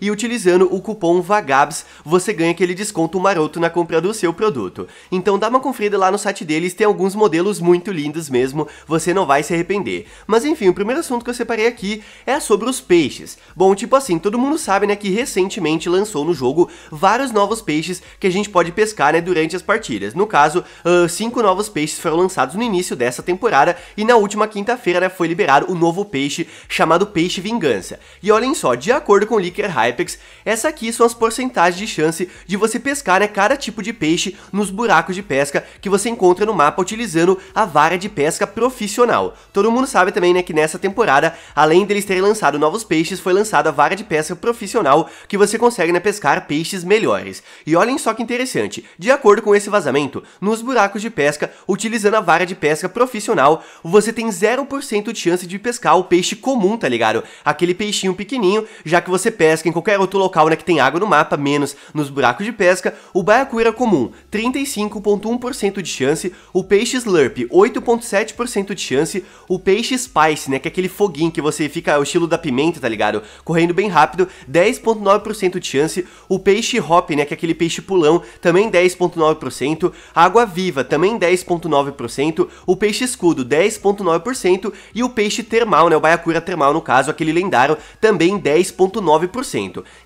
e utilizando o cupom VAGABS você ganha aquele desconto maroto na compra do seu produto. Então dá uma conferida lá no site deles, tem alguns modelos muito lindos mesmo, você não vai se arrepender. Mas enfim, o primeiro assunto que eu separei aqui é sobre os peixes. Bom, tipo assim, todo mundo sabe né, que recentemente lançou no jogo vários novos peixes que a gente pode pescar né, durante as partidas. No caso, uh, cinco novos peixes foram lançados no início dessa temporada e na última quinta-feira né, foi liberado o novo peixe chamado Peixe Vingança. E olhem só, de acordo com o Licker Hypex, essa aqui são as porcentagens de chance de você pescar né, cada tipo de peixe nos buracos de pesca que você encontra no mapa utilizando a vara de pesca profissional. Todo mundo sabe também né, que nessa temporada, além deles terem lançado novos peixes, foi lançada a vara de pesca profissional que você consegue né, pescar peixes melhores. E olhem só que interessante, de acordo com esse vazamento, nos buracos de pesca, utilizando a vara de pesca profissional, você tem 0% de chance de pescar o peixe comum, tá ligado? Aquele peixinho pequenininho, já que você pesca que em qualquer outro local né, que tem água no mapa, menos nos buracos de pesca, o Baiacuíra comum 35,1% de chance, o peixe slurp 8,7% de chance, o peixe spice, né, que é aquele foguinho que você fica, o estilo da pimenta, tá ligado? Correndo bem rápido, 10,9% de chance, o peixe hop, né, que é aquele peixe pulão, também 10,9%, água viva, também 10,9%, o peixe escudo 10,9% e o peixe termal, né, o Baiacuíra termal no caso, aquele lendário, também 10,9%.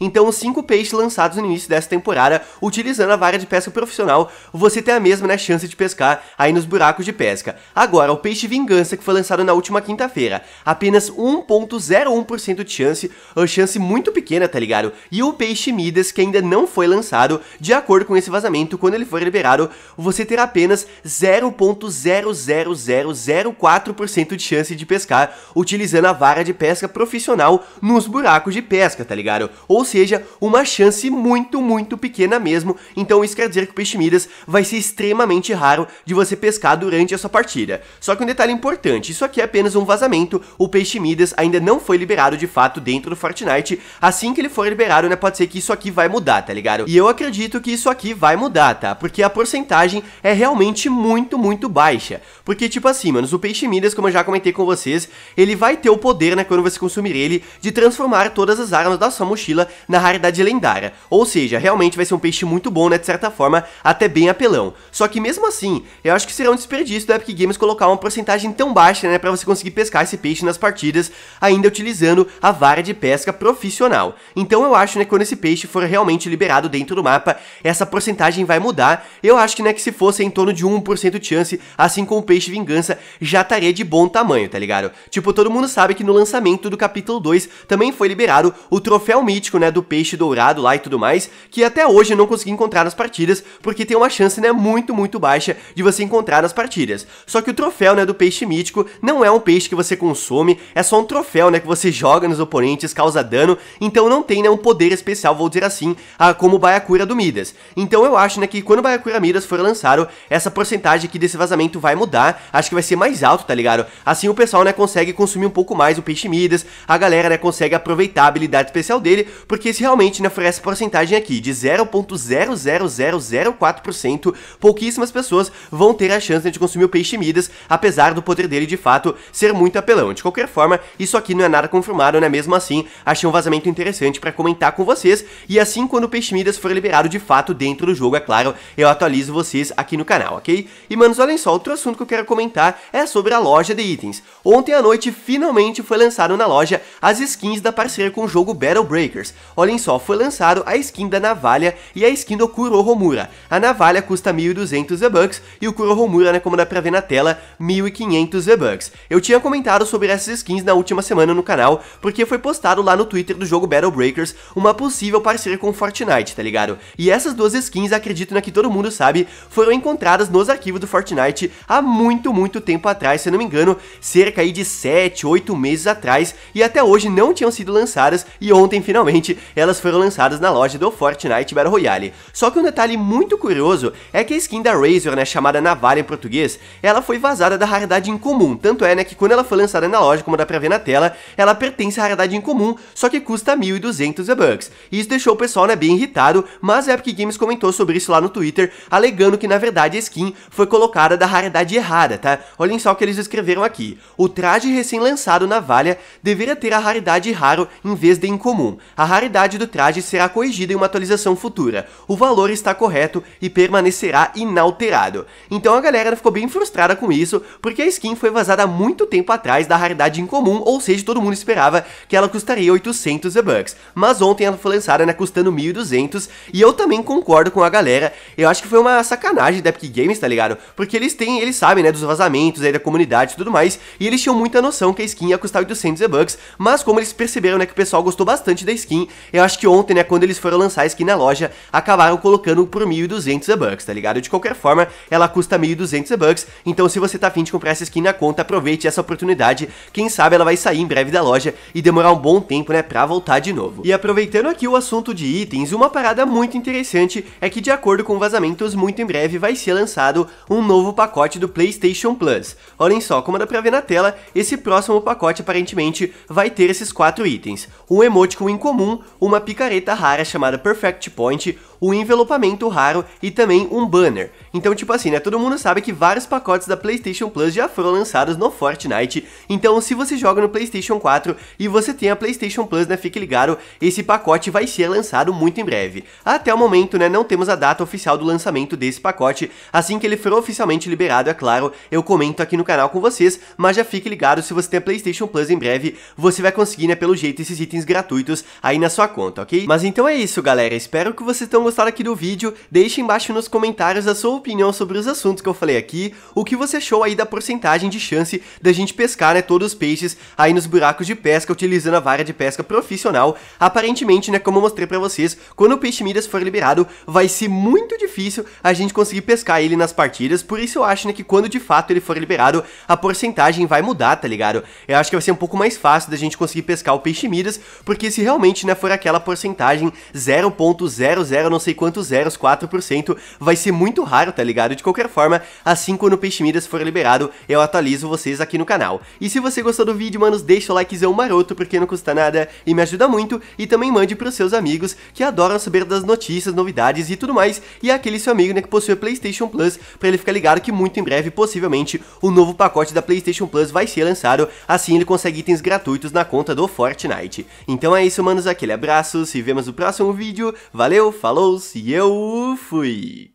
Então, os 5 peixes lançados no início dessa temporada, utilizando a vara de pesca profissional, você tem a mesma né, chance de pescar aí nos buracos de pesca. Agora, o peixe vingança, que foi lançado na última quinta-feira, apenas 1.01% de chance, chance muito pequena, tá ligado? E o peixe Midas, que ainda não foi lançado, de acordo com esse vazamento, quando ele for liberado, você terá apenas 0.00004% de chance de pescar, utilizando a vara de pesca profissional nos buracos de pesca, tá ligado? ou seja, uma chance muito, muito pequena mesmo, então isso quer dizer que o peixe Midas vai ser extremamente raro de você pescar durante a sua partida. Só que um detalhe importante, isso aqui é apenas um vazamento, o peixe Midas ainda não foi liberado de fato dentro do Fortnite, assim que ele for liberado, né, pode ser que isso aqui vai mudar, tá ligado? E eu acredito que isso aqui vai mudar, tá? Porque a porcentagem é realmente muito, muito baixa, porque tipo assim, manos, o peixe Midas, como eu já comentei com vocês, ele vai ter o poder, né, quando você consumir ele, de transformar todas as armas da sombra mochila na raridade lendária. Ou seja, realmente vai ser um peixe muito bom, né, de certa forma, até bem apelão. Só que mesmo assim, eu acho que será um desperdício da Epic Games colocar uma porcentagem tão baixa, né, para você conseguir pescar esse peixe nas partidas, ainda utilizando a vara de pesca profissional. Então eu acho, né, que quando esse peixe for realmente liberado dentro do mapa, essa porcentagem vai mudar. Eu acho que, né, que se fosse em torno de 1% de chance, assim como o peixe vingança, já estaria de bom tamanho, tá ligado? Tipo, todo mundo sabe que no lançamento do capítulo 2 também foi liberado o troféu papel é mítico, né, do peixe dourado lá e tudo mais, que até hoje eu não consegui encontrar nas partidas, porque tem uma chance, né, muito, muito baixa de você encontrar nas partidas. Só que o troféu, né, do peixe mítico não é um peixe que você consome, é só um troféu, né, que você joga nos oponentes, causa dano, então não tem, né, um poder especial, vou dizer assim, a, ah, como o Baiacura do Midas. Então eu acho, né, que quando o Baiacura Midas for lançado, essa porcentagem aqui desse vazamento vai mudar, acho que vai ser mais alto, tá ligado? Assim o pessoal, né, consegue consumir um pouco mais o peixe Midas, a galera, né, consegue aproveitar a habilidade especial dele, porque esse realmente né, oferece essa porcentagem aqui, de 0.00004%, pouquíssimas pessoas vão ter a chance né, de consumir o peixe Midas, apesar do poder dele de fato ser muito apelão. De qualquer forma, isso aqui não é nada confirmado, né? Mesmo assim, achei um vazamento interessante para comentar com vocês, e assim quando o peixe Midas for liberado de fato dentro do jogo, é claro, eu atualizo vocês aqui no canal, ok? E manos, olhem só, outro assunto que eu quero comentar é sobre a loja de itens. Ontem à noite, finalmente foi lançado na loja as skins da parceria com o jogo Battle Breakers. Olhem só, foi lançado a skin da navalha e a skin do Kurohomura. A navalha custa 1.200 V-Bucks e o Kurohomura, né, como dá pra ver na tela, 1.500 V-Bucks. Eu tinha comentado sobre essas skins na última semana no canal, porque foi postado lá no Twitter do jogo Battle Breakers uma possível parceria com Fortnite, tá ligado? E essas duas skins, acredito na né, que todo mundo sabe, foram encontradas nos arquivos do Fortnite há muito, muito tempo atrás, se eu não me engano, cerca aí de 7, 8 meses atrás, e até hoje não tinham sido lançadas e ontem finalmente elas foram lançadas na loja do Fortnite Battle Royale. Só que um detalhe muito curioso é que a skin da Razor, né, chamada Navalha em português, ela foi vazada da raridade incomum, tanto é né, que quando ela foi lançada na loja, como dá pra ver na tela, ela pertence à raridade incomum, só que custa 1.200 V-Bucks. Isso deixou o pessoal né, bem irritado, mas a Epic Games comentou sobre isso lá no Twitter, alegando que na verdade a skin foi colocada da raridade errada, tá? Olhem só o que eles escreveram aqui. O traje recém-lançado Navalha deveria ter a raridade raro em vez de incomum comum. A raridade do traje será corrigida em uma atualização futura. O valor está correto e permanecerá inalterado. Então a galera ficou bem frustrada com isso, porque a skin foi vazada há muito tempo atrás da raridade incomum, ou seja, todo mundo esperava que ela custaria 800 V-Bucks. Mas ontem ela foi lançada né, custando 1.200, e eu também concordo com a galera. Eu acho que foi uma sacanagem da Epic Games, tá ligado? Porque eles têm, eles sabem, né, dos vazamentos aí da comunidade e tudo mais, e eles tinham muita noção que a skin ia custar 800 V-Bucks, mas como eles perceberam, né, que o pessoal gostou bastante bastante da skin. Eu acho que ontem, né, quando eles foram lançar a skin na loja, acabaram colocando por 1.200 E-Bucks, tá ligado? De qualquer forma, ela custa 1.200 E-Bucks, então se você tá afim de comprar essa skin na conta, aproveite essa oportunidade. Quem sabe ela vai sair em breve da loja e demorar um bom tempo, né, pra voltar de novo. E aproveitando aqui o assunto de itens, uma parada muito interessante é que de acordo com vazamentos, muito em breve vai ser lançado um novo pacote do PlayStation Plus. Olhem só, como dá pra ver na tela, esse próximo pacote aparentemente vai ter esses quatro itens. Um emote com muito incomum uma picareta rara chamada Perfect Point um envelopamento raro e também um banner. Então, tipo assim, né? Todo mundo sabe que vários pacotes da PlayStation Plus já foram lançados no Fortnite. Então, se você joga no PlayStation 4 e você tem a PlayStation Plus, né? Fique ligado, esse pacote vai ser lançado muito em breve. Até o momento, né? Não temos a data oficial do lançamento desse pacote. Assim que ele for oficialmente liberado, é claro, eu comento aqui no canal com vocês. Mas já fique ligado, se você tem a PlayStation Plus em breve, você vai conseguir, né? Pelo jeito, esses itens gratuitos aí na sua conta, ok? Mas então é isso, galera. Espero que vocês tenham gostado gostaram aqui do vídeo, deixe embaixo nos comentários a sua opinião sobre os assuntos que eu falei aqui, o que você achou aí da porcentagem de chance da gente pescar, né, todos os peixes aí nos buracos de pesca, utilizando a vara de pesca profissional. Aparentemente, né, como eu mostrei pra vocês, quando o peixe miras for liberado, vai ser muito difícil a gente conseguir pescar ele nas partidas, por isso eu acho, né, que quando de fato ele for liberado, a porcentagem vai mudar, tá ligado? Eu acho que vai ser um pouco mais fácil da gente conseguir pescar o peixe miras, porque se realmente, né, for aquela porcentagem 0.00, não sei quantos zeros, 4%, vai ser muito raro, tá ligado? De qualquer forma, assim quando o Peixe Midas for liberado, eu atualizo vocês aqui no canal. E se você gostou do vídeo, manos, deixa o likezão maroto, porque não custa nada e me ajuda muito, e também mande pros seus amigos que adoram saber das notícias, novidades e tudo mais, e aquele seu amigo, né, que possui PlayStation Plus, pra ele ficar ligado que muito em breve, possivelmente, o novo pacote da PlayStation Plus vai ser lançado, assim ele consegue itens gratuitos na conta do Fortnite. Então é isso, manos, aquele abraço, se vemos no próximo vídeo, valeu, falou! falou-se e eu fui!